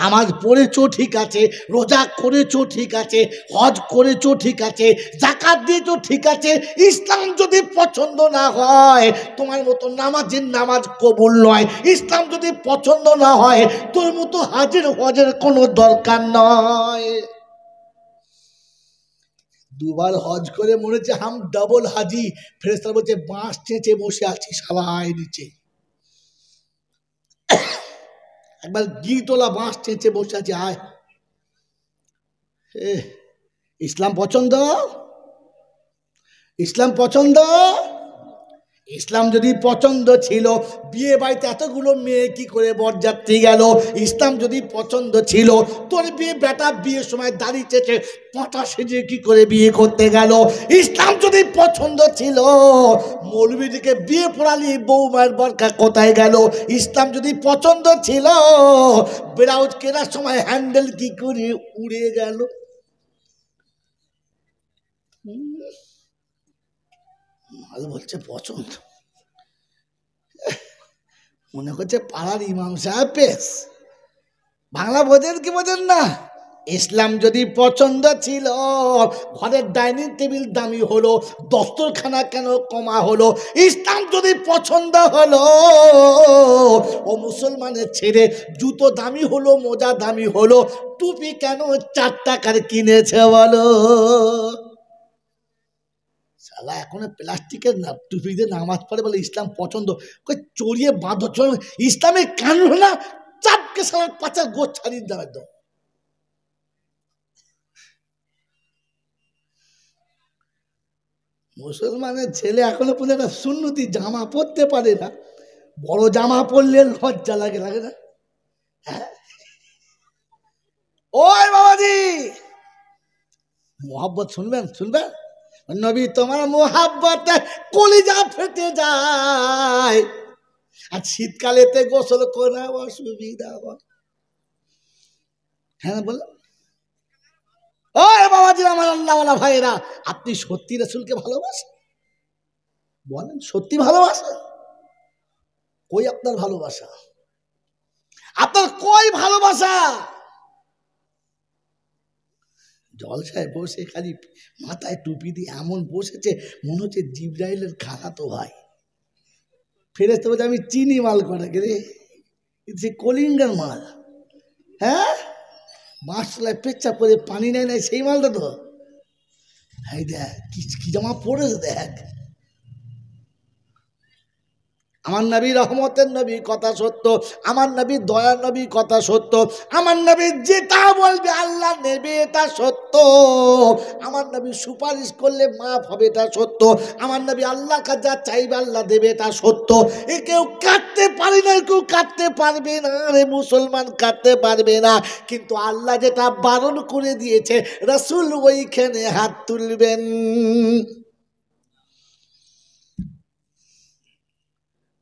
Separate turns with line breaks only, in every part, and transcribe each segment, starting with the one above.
নামাজ পড়েছো ঠিক আছে রোজা করেছো ঠিক আছে হজ করেছো ঠিক আছে জাকাত দিয়েছো ঠিক আছে ইসলাম যদি পছন্দ না হয় তোমার মতো নামাজের নামাজ কবুল নয় ইসলাম যদি পছন্দ না হয় তোর মতো হাজের হজের কোনো দরকার নয় দুবার হজ করে মরেছে হাম ডাবল হাজি ফেরেস্তার বলছে বাঁশ চেঁচে বসে আছি আয় নিচে একবার গিরতলা বাঁশ চেঁচে বসে আছে আয় এ ইসলাম পছন্দ ইসলাম পছন্দ ইসলাম যদি পছন্দ ছিল বিয়ে বাড়িতে এতগুলো মেয়ে কি করে বরযাত্রী গেল ইসলাম যদি পছন্দ ছিল তোর বিয়ে বেটা বিয়ের সময় দাঁড়িয়ে চেয়েছে পাঁটা সেজে কি করে বিয়ে করতে গেল ইসলাম যদি পছন্দ ছিল মৌলবীদিকে বিয়ে পড়ালি মায়ের বরকা কোথায় গেল ইসলাম যদি পছন্দ ছিল ব্লাউজ কেনার সময় হ্যান্ডেল কি করে উড়ে গেল হুম মাল বলছে পছন্দ মনে করছে পাড়ার ইমাম সাহেব পেশ বাংলা বোঝেন কি বোঝেন না ইসলাম যদি পছন্দ ছিল ঘরের ডাইনিং টেবিল দামি হলো দস্তরখানা কেন কমা হলো ইসলাম যদি পছন্দ হলো ও মুসলমানের ছেড়ে জুতো দামি হলো মোজা দামি হলো টুপি কেন চার টাকার কিনেছে বলো সালা এখন প্লাস্টিকের না টুপিতে নামাজ পড়ে বলে ইসলাম পছন্দ চড়িয়ে বাঁধ ইসলামের কান না চাপকে সালা পাচার গো ছাড়িয়ে দেওয়া একদম মুসলমানের ছেলে এখনো পর্যন্ত একটা সুন্নতি জামা পরতে পারে না বড় জামা পরলে লজ্জা লাগে লাগে না হ্যাঁ? ওই বাবাজি মোহাব্বত শুনবেন শুনবেন নবী তোমার মোহাব্বতে কলিজা ফেটে যায় আর শীতকালে তে গোসল করা অসুবিধা হয় হ্যাঁ বললাম ও জি আমার আল্লাহওয়ালা ভাইরা আপনি সত্যি রসুলকে ভালোবাসেন বলেন সত্যি ভালোবাসেন কই আপনার ভালোবাসা আপনার কই ভালোবাসা জলসায় বসে খালি মাথায় টুপি দিয়ে এমন বসেছে মনে হচ্ছে জিব্রাইলের খানা তো হয় ফেরেস্তে বলছে আমি চিনি মাল কটাকে রে সে কলিঙ্গার মাল হ্যাঁ বাঁশতলায় পেচ্ছা করে পানি নেয় নেয় সেই মালটা তো হ্যাঁ দেখ কি জামা পড়েছে দেখ আমার নবী রহমতের নবী কথা সত্য আমার নবী দয়ার নবী কথা সত্য আমার নবী যেটা বলবে আল্লাহ নেবে এটা সত্য আমার নবী সুপারিশ করলে মাফ হবে এটা সত্য আমার নবী আল্লাহ যা চাইবে আল্লাহ দেবে এটা সত্য এ কেউ কাটতে পারি না কেউ কাটতে পারবে না রে মুসলমান কাটতে পারবে না কিন্তু আল্লাহ যেটা বারণ করে দিয়েছে রসুল ওইখানে হাত তুলবেন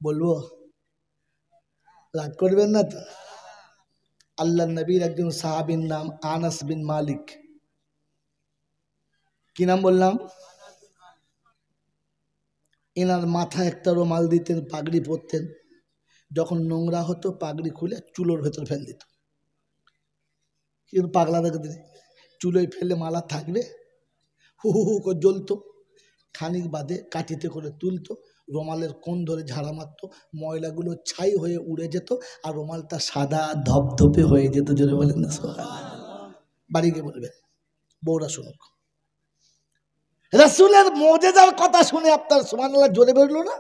বলবো রাগ করবেন না তো আল্লাহ নবীর একজন সাহাবির নাম আনাস বিন মালিক কি নাম বললাম এনার মাথা একটা রোমাল দিতেন পাগড়ি পরতেন যখন নোংরা হতো পাগড়ি খুলে চুলোর ভেতর ফেল দিত কিন্তু পাগলা দেখতে চুলোয় ফেলে মালা থাকবে হু হু হু করে জ্বলতো খানিক বাদে কাটিতে করে তুলতো রুমালের কোণ ধরে ঝাড়া মারতো ময়লাগুলো ছাই হয়ে উড়ে যেত আর রুমালটা সাদা ধপধপে হয়ে যেত জোরে বলেন না বাড়ি গিয়ে বলবেন বৌরা শুনুক মজে মজেদার কথা শুনে আপনার সুমানাল্লাহ জোরে বেরলো না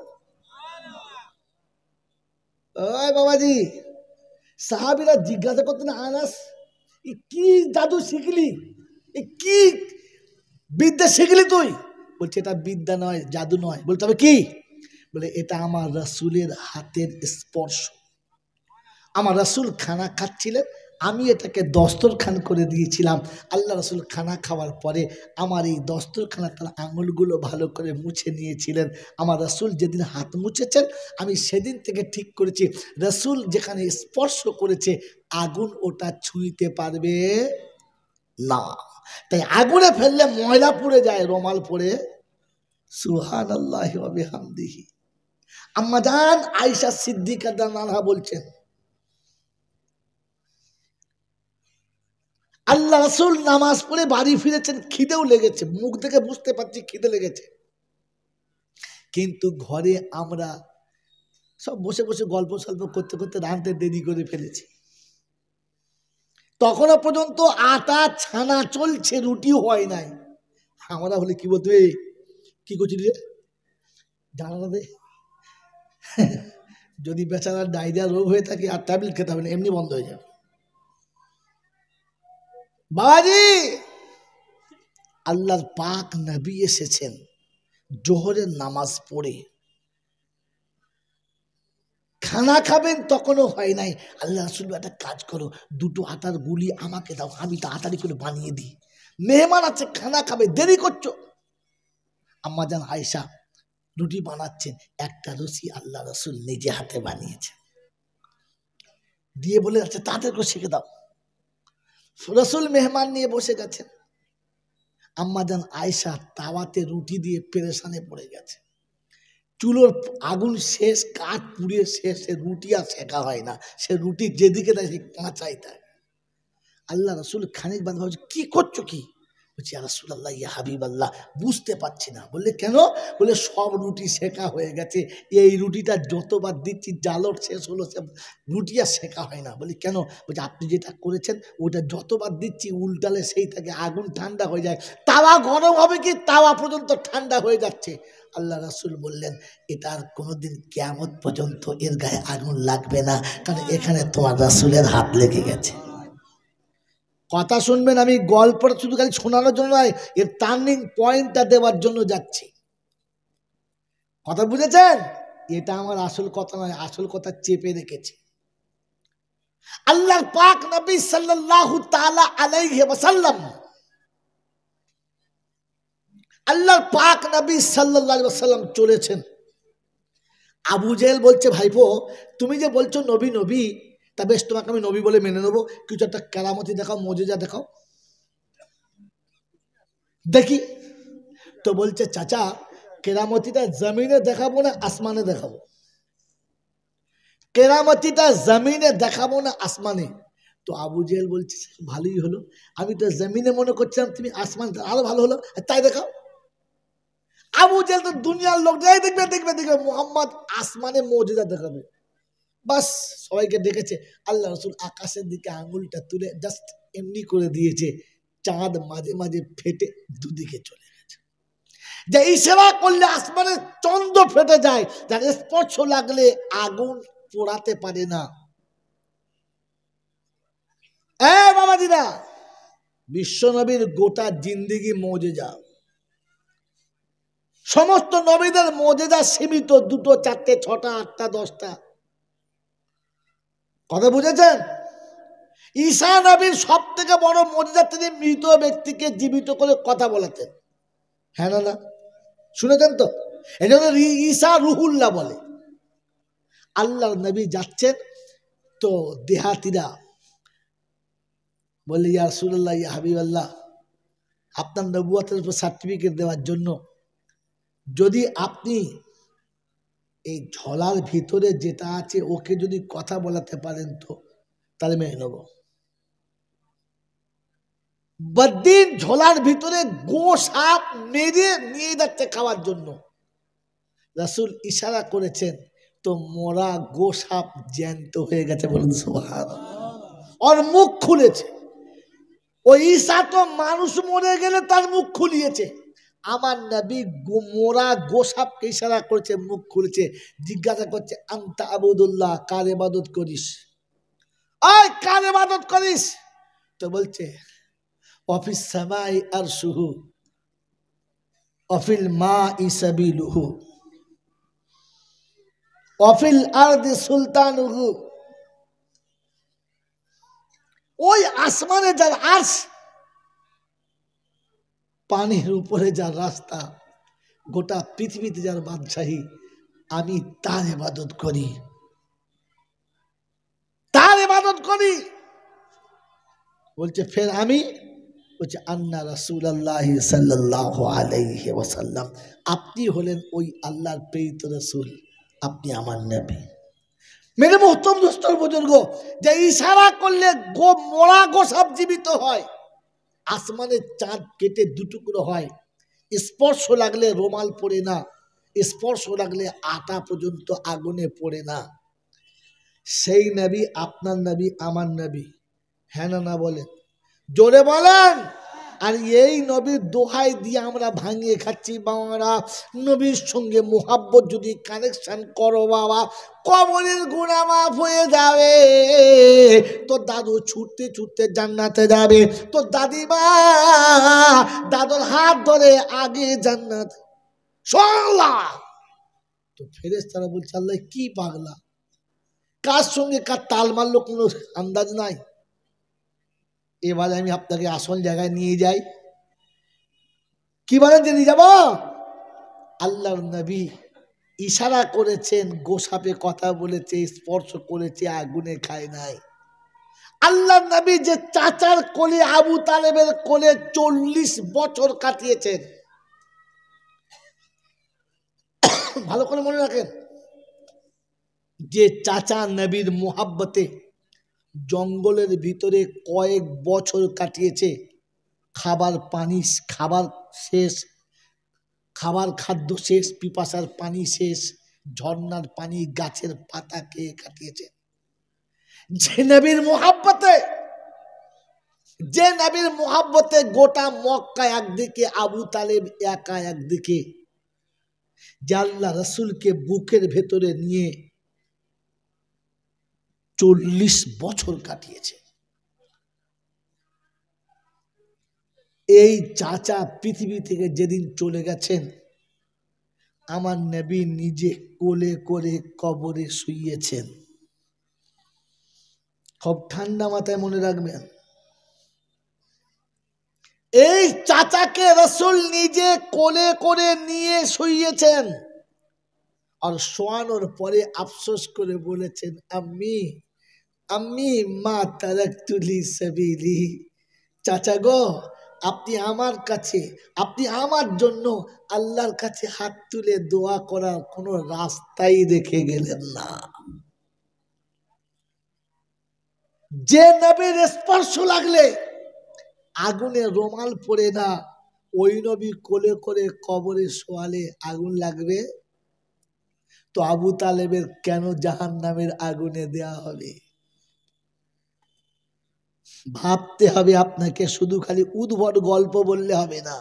বাবাজি সাহাবিরা জিজ্ঞাসা করতেন আনাস কি জাদু শিখলি কি বিদ্যা শিখলি তুই বলছে এটা বিদ্যা নয় জাদু নয় বলতে হবে কি বলে এটা আমার রাসুলের হাতের স্পর্শ আমার রাসুল খানা খাচ্ছিলেন আমি এটাকে দস্তরখান করে দিয়েছিলাম আল্লাহ রসুল খানা খাওয়ার পরে আমার এই দস্তরখানা তার আঙুলগুলো ভালো করে মুছে নিয়েছিলেন আমার রসুল যেদিন হাত মুছেছেন আমি সেদিন থেকে ঠিক করেছি রসুল যেখানে স্পর্শ করেছে আগুন ওটা ছুঁইতে পারবে না তাই আগুনে ফেললে ময়লা পড়ে যায় রোমাল পড়ে সুহান আল্লাহ হামদিহি আম্মাজান আয়সা সিদ্দিকা দানাহা বলছেন আল্লাহ রাসুল নামাজ পড়ে বাড়ি ফিরেছেন খিদেও লেগেছে মুখ থেকে বুঝতে পারছি খিদে লেগেছে কিন্তু ঘরে আমরা সব বসে বসে গল্প সল্প করতে করতে রাঁধতে দেরি করে ফেলেছি তখনও পর্যন্ত আটা ছানা চলছে রুটি হয় নাই আমরা হলে কি বলতে কি করছি রে জানালা দে যদি বেচারা ডায়রিয়া রোগ হয়ে থাকে আর ট্যাবলেট খেতে হবে না এমনি বন্ধ হয়ে যাবে বাবাজি আল্লাহর পাক নবী এসেছেন জোহরের নামাজ পড়ে খানা খাবেন তখনও হয় নাই আল্লাহ রসুল একটা কাজ করো দুটো আটার গুলি আমাকে দাও আমি তাড়াতাড়ি করে বানিয়ে দিই মেহমান আছে খানা খাবে দেরি করছো আম্মা যান আয়সা রুটি বানাচ্ছেন একটা রুচি আল্লাহ রসুল নিজে হাতে বানিয়েছেন দিয়ে বলে যাচ্ছে তাদেরকে শিখে দাও রসুল মেহমান নিয়ে বসে গেছেন আম্মাজান আয়সা তাওয়াতে রুটি দিয়ে পেরেশানে পড়ে গেছে চুলোর আগুন শেষ কাঠ পুড়িয়ে শেষ সে রুটি আর শেখা হয় না সে রুটি যেদিকে দেয় সে কাঁচাই থাকে আল্লাহ রসুল খানিক বান্ধব কি করছো কি বলছি আর ইয়া হাবিব আল্লাহ বুঝতে পারছি না বললে কেন বলে সব রুটি শেখা হয়ে গেছে এই রুটিটা যতবার দিচ্ছি জালর শেষ হলো সে রুটি আর শেখা হয় না বলি কেন বলছি আপনি যেটা করেছেন ওটা যতবার দিচ্ছি উল্টালে সেই থাকে আগুন ঠান্ডা হয়ে যায় তাওয়া গরম হবে কি তাওয়া পর্যন্ত ঠান্ডা হয়ে যাচ্ছে আল্লাহ রাসুল বললেন এটা আর কোনোদিন কেমন পর্যন্ত এর গায়ে আগুন লাগবে না কারণ এখানে তোমার রাসুলের হাত লেগে গেছে কথা শুনবেন আমি গল্পটা শুধু খালি শোনানোর জন্য নয় এর টার্নিং পয়েন্টটা দেওয়ার জন্য যাচ্ছি কথা বুঝেছেন এটা আমার আসল কথা নয় আসল কথা চেপে রেখেছি আল্লাহ পাক নবী সাল্লাহ তালা আলাইহি ওয়াসাল্লাম আল্লাহ পাক নবী সাল্লাহ সাল্লাম চলেছেন আবু জেল বলছে ভাইপো তুমি যে বলছো নবী নবী তা বেশ তোমাকে আমি নবী বলে মেনে নেবো কিছু একটা কেরামতি দেখাও মজেজা দেখাও দেখি তো বলছে চাচা কেরামতিটা জমিনে দেখাবো না আসমানে দেখাবো কেরামতিটা জমিনে দেখাবো না আসমানে তো আবু জেল বলছে ভালোই হলো আমি তো জমিনে মনে করছিলাম তুমি আসমান আরো ভালো হলো তাই দেখাও আবু জেল তো দুনিয়ার লোক যাই দেখবে দেখবে দেখবে মোহাম্মদ আসমানে মজুদা দেখাবে বাস সবাইকে দেখেছে আল্লাহ রসুল আকাশের দিকে আঙুলটা তুলে জাস্ট এমনি করে দিয়েছে চাঁদ মাঝে মাঝে ফেটে দুদিকে চলে যে এই সেবা করলে আসমানে চন্দ্র ফেটে যায় যার স্পর্শ লাগলে আগুন পোড়াতে পারে না হ্যাঁ বাবাজিরা বিশ্বনবীর গোটা জিন্দিগি মজে যাও সমস্ত নবীদের মজেদা সীমিত দুটো চারটে ছটা আটটা দশটা কথা বুঝেছেন ঈশা নবীর সব থেকে বড় মজা তিনি মৃত ব্যক্তিকে জীবিত করে কথা বলেছেন হ্যাঁ না না শুনেছেন তো এই জন্য ঈশা রুহুল্লাহ বলে আল্লাহ নবী যাচ্ছেন তো দেহাতিরা বললে ইয়া রসুল্লাহ ইয়া হাবিব আল্লাহ আপনার নবুয়াতের উপর সার্টিফিকেট দেওয়ার জন্য যদি আপনি এই ঝলার ভিতরে যেটা আছে ওকে যদি কথা বলাতে পারেন তো তাহলে মেনে নেব বদিন ঝোলার ভিতরে গো সাপ মেরে নিয়ে যাচ্ছে খাওয়ার জন্য রাসুল ইশারা করেছেন তো মরা গো সাপ জ্যান্ত হয়ে গেছে বলুন সোহার ওর মুখ খুলেছে ওই ঈশা তো মানুষ মরে গেলে তার মুখ খুলিয়েছে আমার নবী মোরা গোসাপকে ইশারা করেছে মুখ খুলেছে জিজ্ঞাসা করছে আন্তা আবুদুল্লাহ কার এবাদত করিস আয় কার এবাদত করিস তো বলছে অফিস সামাই আর সুহু অফিল মা লুহু অফিল আর দি সুলতানুহু ওই আসমানে যার আর্শ পানির উপরে যার রাস্তা গোটা পৃথিবীতে যার বাদশাহী আমি তার এবাদত করি তার এবাদত করি বলছে ফের আমি বলছে আন্না রাসুল আল্লাহ সাল্লাসাল্লাম আলাইহি আপনি হলেন ওই আল্লাহর প্রেরিত রসুল আপনি আমার নেবে মেরে মহতম দুস্তর বুজুর্গ যে ইশারা করলে গো মোড়া গো সব জীবিত হয় আসমানের চাঁদ কেটে দুটুকরো হয় স্পর্শ লাগলে রোমাল পড়ে না স্পর্শ লাগলে আটা পর্যন্ত আগুনে পড়ে না সেই নাবি আপনার নাবি আমার নাবি হ্যাঁ না বলেন জোরে বলেন আর এই নবীর দোহাই দিয়ে আমরা ভাঙিয়ে খাচ্ছি বাবারা নবীর সঙ্গে মোহাব্বত যদি কানেকশান করো বাবা কবরের গুণা মাফ হয়ে যাবে তোর দাদু ছুটতে ছুটতে জান্নাতে যাবে তোর দাদিমা দাদুর হাত ধরে আগে জান্নাত তো ফেরেস তারা বলছে আল্লাহ কি পাগলা কার সঙ্গে কার তাল মারলো কোনো আন্দাজ নাই এবারে আমি আপনাকে আসল জায়গায় নিয়ে যাই কি বলেন যে নিয়ে যাব আল্লাহর নবী ইশারা করেছেন গোসাপে কথা বলেছে স্পর্শ করেছে আগুনে খায় নাই আল্লাহ নবী যে চাচার কোলে আবু তালেবের কোলে চল্লিশ বছর কাটিয়েছেন ভালো করে মনে রাখেন যে চাচা নবীর মোহাব্বতে জঙ্গলের ভিতরে কয়েক বছর কাটিয়েছে খাবার পানি খাবার শেষ খাবার খাদ্য শেষ পিপাসার পানি শেষ ঝর্নার পানি গাছের পাতা খেয়ে কাটিয়েছে যে নবীর মোহাব্বতে যে নবীর মোহাব্বতে গোটা মক্কা একদিকে আবু তালেব একা একদিকে যে আল্লাহ রসুলকে বুকের ভেতরে নিয়ে চল্লিশ বছর কাটিয়েছে এই চাচা পৃথিবী থেকে যেদিন চলে গেছেন আমার নেবী নিজে কোলে করে কবরে শুইয়েছেন খুব ঠান্ডা মাথায় মনে রাখবেন এই চাচাকে রসুল নিজে কোলে করে নিয়ে শুইয়েছেন আর শোয়ানোর পরে আফসোস করে বলেছেন আমি আমি মা তারাক তুলি সাবিলি চাচা গো আপনি আমার কাছে আপনি আমার জন্য আল্লাহর কাছে হাত তুলে দোয়া করার কোনো রাস্তাই রেখে গেলেন না যে নবীর স্পর্শ লাগলে আগুনে রোমাল পড়ে না ওই নবী কোলে করে কবরে শোয়ালে আগুন লাগবে তো আবু তালেবের কেন জাহান নামের আগুনে দেয়া হবে ভাবতে হবে আপনাকে শুধু খালি উদ্ভট গল্প বললে হবে না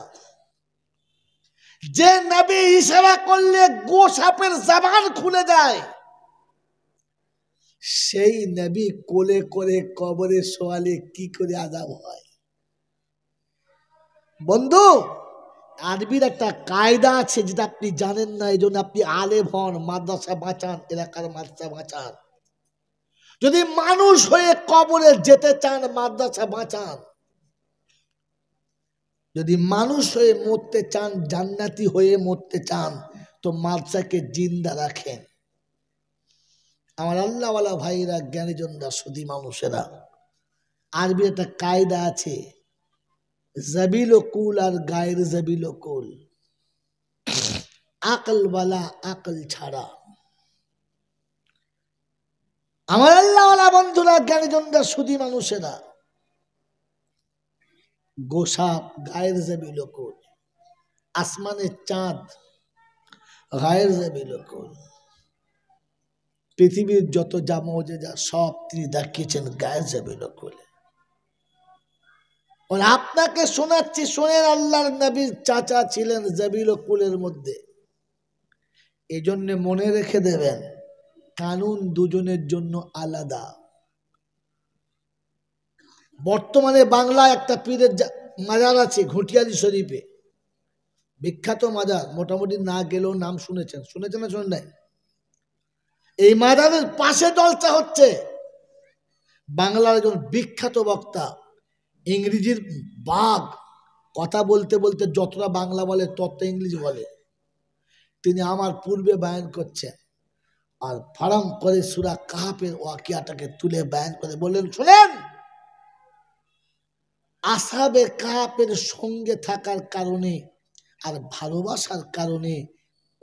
যে নবী ইশারা করলে গোসাপের সাপের জামান খুলে যায় সেই নবী কোলে করে কবরে সোয়ালে কি করে আদাব হয় বন্ধু আরবির একটা কায়দা আছে যেটা আপনি জানেন না এই জন্য আপনি আলেভ হন মাদ্রাসা বাঁচান এলাকার মাদ্রাসা বাঁচান যদি মানুষ হয়ে কবরে যেতে চান মাদ্রাসা বাঁচান যদি মানুষ হয়ে মরতে চান জান্নাতি হয়ে মরতে চান তো মাদ্রাসাকে জিন্দা রাখেন আমার আল্লাহওয়ালা ভাইরা জ্ঞানীজনরা সুদী মানুষেরা আরবি একটা কায়দা আছে জাবিল কুল আর গায়ের জাবিল কুল আকলওয়ালা আকল ছাড়া আমার আল্লাহ বন্ধুরা জ্ঞানীজনরা সুদি মানুষেরা গোসাপ গায়ের যে বিলকুল আসমানের চাঁদ গায়ের যে বিলকুল পৃথিবীর যত যা যা সব তিনি দেখিয়েছেন গায়ের যে বিলকুলে আর আপনাকে শোনাচ্ছি শোনেন আল্লাহর নবীর চাচা ছিলেন জবিলকুলের মধ্যে এজন্য মনে রেখে দেবেন কানুন দুজনের জন্য আলাদা বর্তমানে বাংলা একটা পীরের মাজার আছে ঘটিয়ালি শরীফে বিখ্যাত মাজার মোটামুটি না গেলেও নাম শুনেছেন শুনেছেন না শোনেন নাই এই মাজারের পাশে দলটা হচ্ছে বাংলার একজন বিখ্যাত বক্তা ইংরেজির বাঘ কথা বলতে বলতে যতটা বাংলা বলে তত ইংলিশ বলে তিনি আমার পূর্বে বায়ন করছেন আর ফারাম করে সুরা কাহাপের ওয়াকিয়াটাকে তুলে ব্যয়ন করে বললেন শোনেন আসাবে কাহাপের সঙ্গে থাকার কারণে আর ভালোবাসার কারণে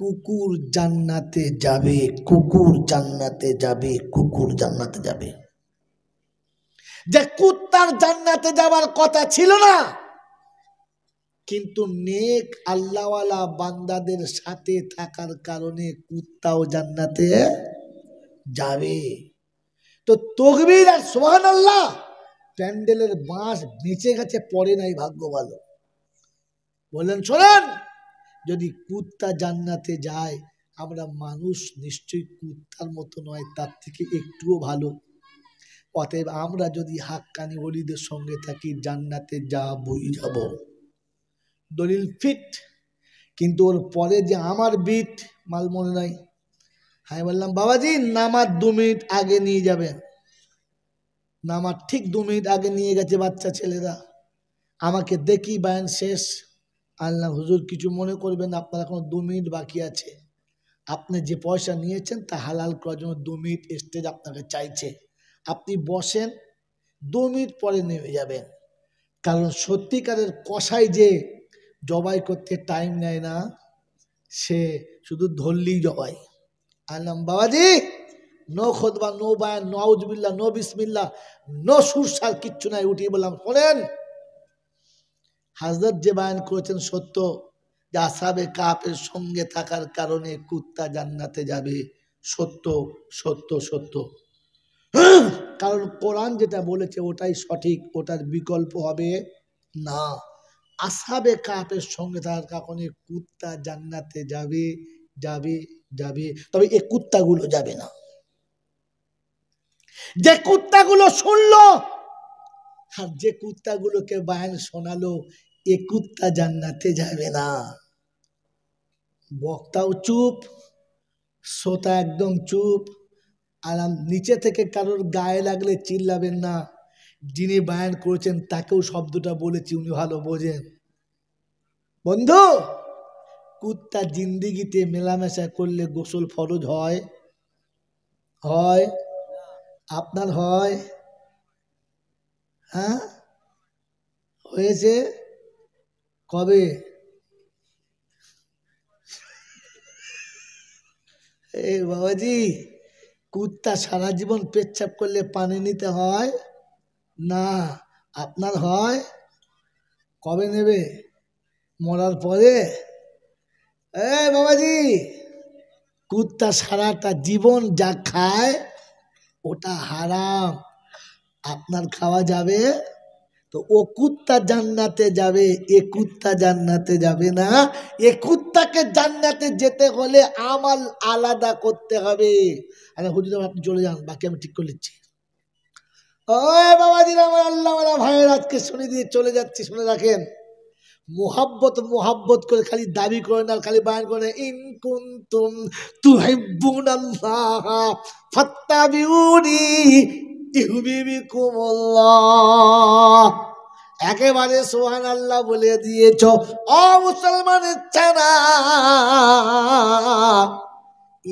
কুকুর জান্নাতে যাবে কুকুর জান্নাতে যাবে কুকুর জান্নাতে যাবে যে কুত্তার জান্নাতে যাওয়ার কথা ছিল না কিন্তু নেক আল্লাহওয়ালা বান্দাদের সাথে থাকার কারণে কুত্তাও জান্নাতে যাবে তো তকবির আর সোহান আল্লাহ প্যান্ডেলের বাঁশ বেঁচে গেছে পড়ে নাই ভাগ্য ভালো বললেন শোনেন যদি কুত্তা জান্নাতে যায় আমরা মানুষ নিশ্চয়ই কুত্তার মতো নয় তার থেকে একটুও ভালো অতএব আমরা যদি হাক্কানি অলিদের সঙ্গে থাকি জান্নাতে যা যাব দলিল ফিট কিন্তু ওর পরে যে আমার বিট মাল মনে নাই হ্যাঁ বললাম বাবাজি নামার দু মিনিট আগে নিয়ে যাবেন নামার ঠিক দু মিনিট আগে নিয়ে গেছে বাচ্চা ছেলেরা আমাকে দেখি বায়ান শেষ আল্লাহ হুজুর কিছু মনে করবেন আপনার এখন দু মিনিট বাকি আছে আপনি যে পয়সা নিয়েছেন তা হালাল করার জন্য দু মিনিট স্টেজ আপনাকে চাইছে আপনি বসেন দু মিনিট পরে নেমে যাবেন কারণ সত্যিকারের কষাই যে জবাই করতে টাইম নেয় না সে শুধু ধরলেই জবাই আলাম বাবাজি নো খোদবা নো বায়ান নো আউজবিল্লা নো বিসমিল্লা নো সুরসার কিচ্ছু নাই উঠিয়ে বললাম শোনেন হাজরত যে বায়ান করেছেন সত্য যে আসাবে কাপের সঙ্গে থাকার কারণে কুত্তা জান্নাতে যাবে সত্য সত্য সত্য কারণ কোরআন যেটা বলেছে ওটাই সঠিক ওটার বিকল্প হবে না আসাবে কাপের সঙ্গে তার কখনই কুত্তা জান্নাতে যাবে যাবে যাবে তবে এ কুত্তাগুলো যাবে না যে কুত্তাগুলো শুনলো আর যে কুত্তাগুলোকে বায়ান শোনালো এ কুত্তা জান্নাতে যাবে না বক্তাও চুপ শ্রোতা একদম চুপ আর নিচে থেকে কারোর গায়ে লাগলে চিল্লাবেন না যিনি বায়ান করেছেন তাকেও শব্দটা বলেছি উনি ভালো বোঝেন বন্ধু কুত্তা জিন্দিগিতে মেলামেশা করলে গোসল ফরজ হয় হয় আপনার হয় হ্যাঁ হয়েছে কবে এই বাবাজি কুত্তা সারা জীবন পেচ্ছাপ করলে পানি নিতে হয় না আপনার হয় কবে নেবে মরার পরে এ বাবাজি কুত্তা সারাটা জীবন যা খায় ওটা হারাম আপনার খাওয়া যাবে তো ও কুত্তা জান্নাতে যাবে এ কুত্তা জান্নাতে যাবে না এ কুত্তাকে জান্নাতে যেতে হলে আমাল আলাদা করতে হবে আরে হুজুর আপনি চলে যান বাকি আমি ঠিক করে নিচ্ছি ও আল্লাহ ভাইয়ের আজকে শুনে দিয়ে চলে যাচ্ছি শুনে রাখেন করে খালি দাবি খালি একেবারে সোহান আল্লাহ বলে দিয়েছ অ মুসলমানের ছাড়া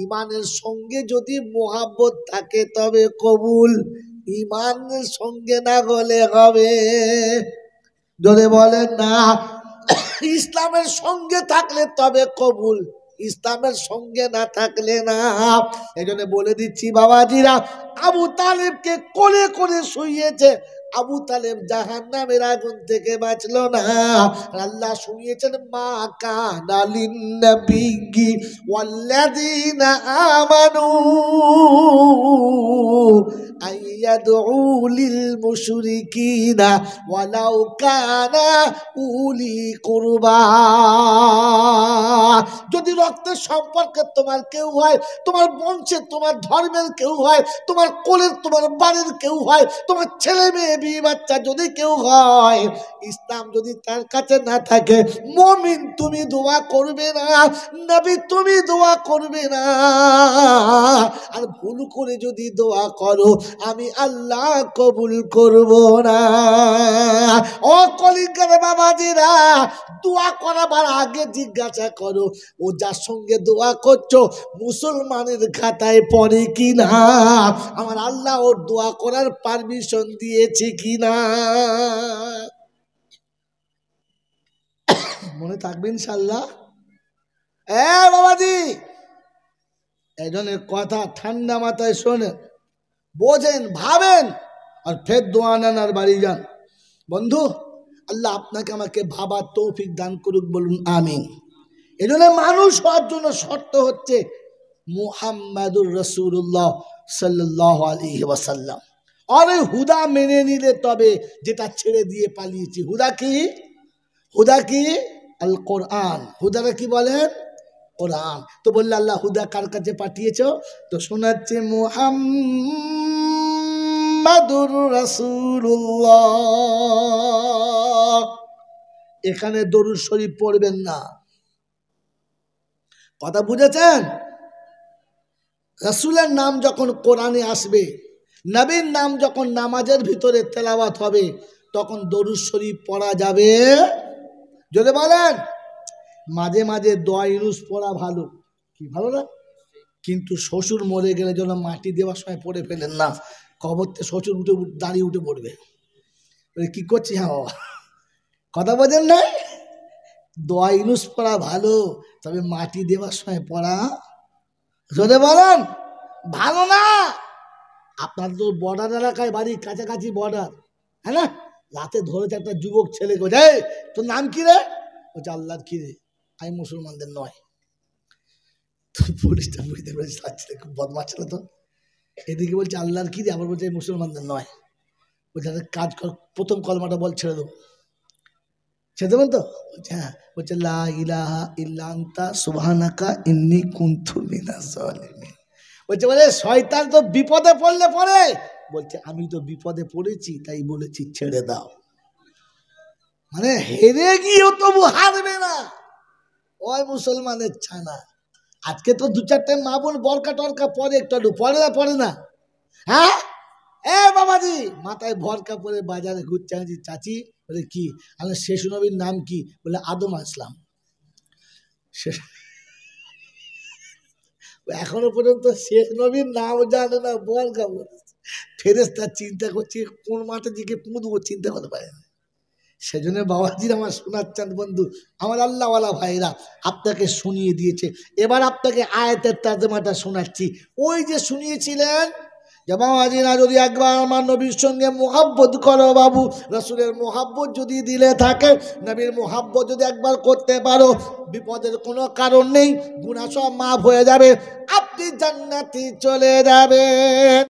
ইমানের সঙ্গে যদি মোহাব্বত থাকে তবে কবুল ইমান সঙ্গে না হলে হবে যদি বলেন না ইসলামের সঙ্গে থাকলে তবে কবুল ইসলামের সঙ্গে না থাকলে না এই বলে দিচ্ছি বাবাজিরা আবু তালেবকে কোলে করে শুইয়েছে আবু তালেব জাহান নামের আগুন থেকে বাঁচল না আল্লাহ শুনিয়েছেন মা কানালিন নবী ওয়াল্লাযীনা আমানু উলি যদি রক্তের সম্পর্কে তোমার কেউ হয় তোমার বংশের তোমার ধর্মের কেউ হয় তোমার কোলের তোমার বাড়ির কেউ হয় তোমার ছেলে মেয়ে বেবি বাচ্চা যদি কেউ হয় ইসলাম যদি তার কাছে না থাকে মমিন তুমি দোয়া করবে না নবী তুমি দোয়া করবে না আর ভুল করে যদি দোয়া করো আমি আল্লাহ কবুল করব না ও কলিঙ্গের বাবাজিরা দোয়া করাবার আগে জিজ্ঞাসা করো ও যার সঙ্গে দোয়া করছো মুসলমানের খাতায় পড়ে কি না আমার আল্লাহ ওর দোয়া করার পারমিশন দিয়েছি কিনা মনে থাকবে ইনশাল্লাহ এ বাবাজি এজনের কথা ঠান্ডা মাথায় শোনেন বোঝেন ভাবেন আর ফের দোয়ানান আর বাড়ি যান বন্ধু আল্লাহ আপনাকে আমাকে ভাবার তৌফিক দান করুক বলুন আমিন এজন্য মানুষ হওয়ার জন্য শর্ত হচ্ছে মুহাম্মাদুর রসুল্লাহ সাল্লাহ আলি ওয়াসাল্লাম অরে হুদা মেনে নিলে তবে যেটা ছেড়ে দিয়ে পালিয়েছি হুদা কি হুদা কি আল কোরআন হুদারা কি বলেন কোরআন তো বললে আল্লাহ হুদা কার কাছে পাঠিয়েছ তো শোনাচ্ছে মোহাম্মদুর রাসুল্লাহ এখানে দরুদ শরীফ পড়বেন না কথা বুঝেছেন রাসুলের নাম যখন কোরআনে আসবে নবীর নাম যখন নামাজের ভিতরে তেলাবাত হবে তখন দরুদ শরীফ পড়া যাবে যদি বলেন মাঝে মাঝে দোয়া ইউনুস পড়া ভালো কি ভালো না কিন্তু শ্বশুর মরে গেলে যেন মাটি দেওয়ার সময় পড়ে ফেলেন না কবরতে শ্বশুর উঠে দাঁড়িয়ে উঠে পড়বে কি করছি হ্যাঁ বাবা কথা বলেন না দোয়া ইনুস পড়া ভালো তবে মাটি দেওয়ার সময় পড়া যদি বলেন ভালো না আপনার তো বর্ডার এলাকায় বাড়ির কাছাকাছি বর্ডার হ্যাঁ না রাতে ধরেছে একটা যুবক ছেলে বোঝায় তোর নাম কি রে বলছে আল্লাহর কি রে আমি মুসলমানদের নয় তুই পুলিশটা বুঝতে পেরেছিস খুব বদমাস ছিল তো এদিকে বলছে আল্লাহর কি রে আবার বলছে মুসলমানদের নয় বলছে কাজ কর প্রথম কলমাটা বল ছেড়ে দেবো ছেড়ে দেবেন তো বলছে হ্যাঁ বলছে লা ইলাহা ইল্লান্তা সুবহানাকা ইন্নি কুন্তু মিনাজ জালিমিন বলছে বলে শয়তান তো বিপদে পড়লে পরে বলছে আমি তো বিপদে পড়েছি তাই বলেছি ছেড়ে দাও মানে হেরে গিয়েও তবু হারবে না ওই মুসলমানের ছানা আজকে তো দু চারটে মা বোন বরকা টরকা পরে একটু পরে না পরে না হ্যাঁ এ বাবাজি মাথায় ভরকা পরে বাজারে ঘুরছে আমি চাচি বলে কি আমি শেষ নবীর নাম কি বলে আদম আসলাম শেষ এখনো পর্যন্ত শেখ নবীর নাম জানে না বল ফেরেস তার চিন্তা করছে কোন মাঠে দিকে পুঁতবো চিন্তা করতে পারে না সেজন্য বাবাজির আমার শোনাচ্ছেন বন্ধু আমার আল্লাহওয়ালা ভাইরা আপনাকে শুনিয়ে দিয়েছে এবার আপনাকে আয়তের তাজমাটা শোনাচ্ছি ওই যে শুনিয়েছিলেন জামাওয়াজিরা যদি একবার আমার নবীর সঙ্গে মোহাব্বত করো বাবু রসুলের মোহাব্বত যদি দিলে থাকে নবীর মোহাব্বত যদি একবার করতে পারো বিপদের কোনো কারণ নেই গুণা সব মাফ হয়ে যাবে আপনি জান্নাতি চলে যাবেন